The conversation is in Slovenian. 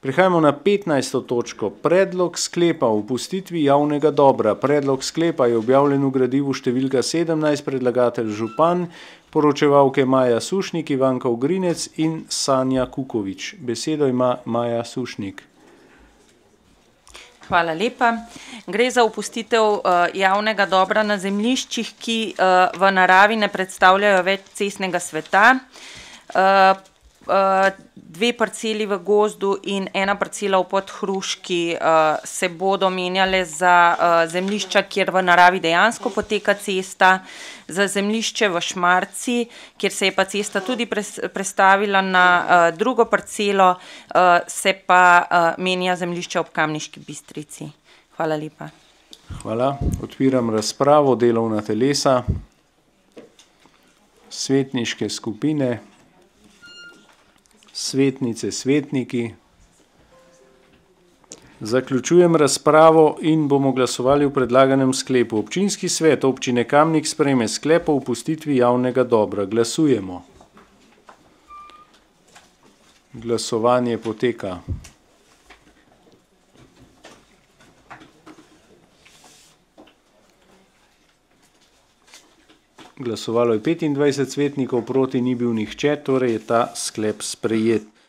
Prihajamo na 15. točko. Predlog sklepa o upustitvi javnega dobra. Predlog sklepa je objavljen v gradivu številka 17, predlagatelj Župan, poročevalke Maja Sušnik, Ivanka Ugrinec in Sanja Kukovič. Besedo ima Maja Sušnik. Hvala lepa. Gre za upustitev eh, javnega dobra na zemljiščih, ki eh, v naravi ne predstavljajo več cesnega sveta. Eh, Eh, dve parceli v gozdu in ena parcela v podhruški eh, se bodo menjale za eh, zemljišča, kjer v naravi dejansko poteka cesta, za zemljišče v Šmarci, kjer se je pa cesta tudi prestavila na drugo parcelo, se pa menja zemljišče ob Kamniški bistrici. Hvala lepa. Hvala. Otviram razpravo delovna telesa svetniške skupine svetnice, svetniki. Zaključujem razpravo in bomo glasovali v predlaganem sklepu. Občinski svet občine Kamnik sprejme sklep o upustitvi javnega dobra. Glasujemo. Glasovanje poteka. Glasovanje poteka. glasovalo je 25 svetnikov, proti ni bil nihče, torej je ta sklep sprejet.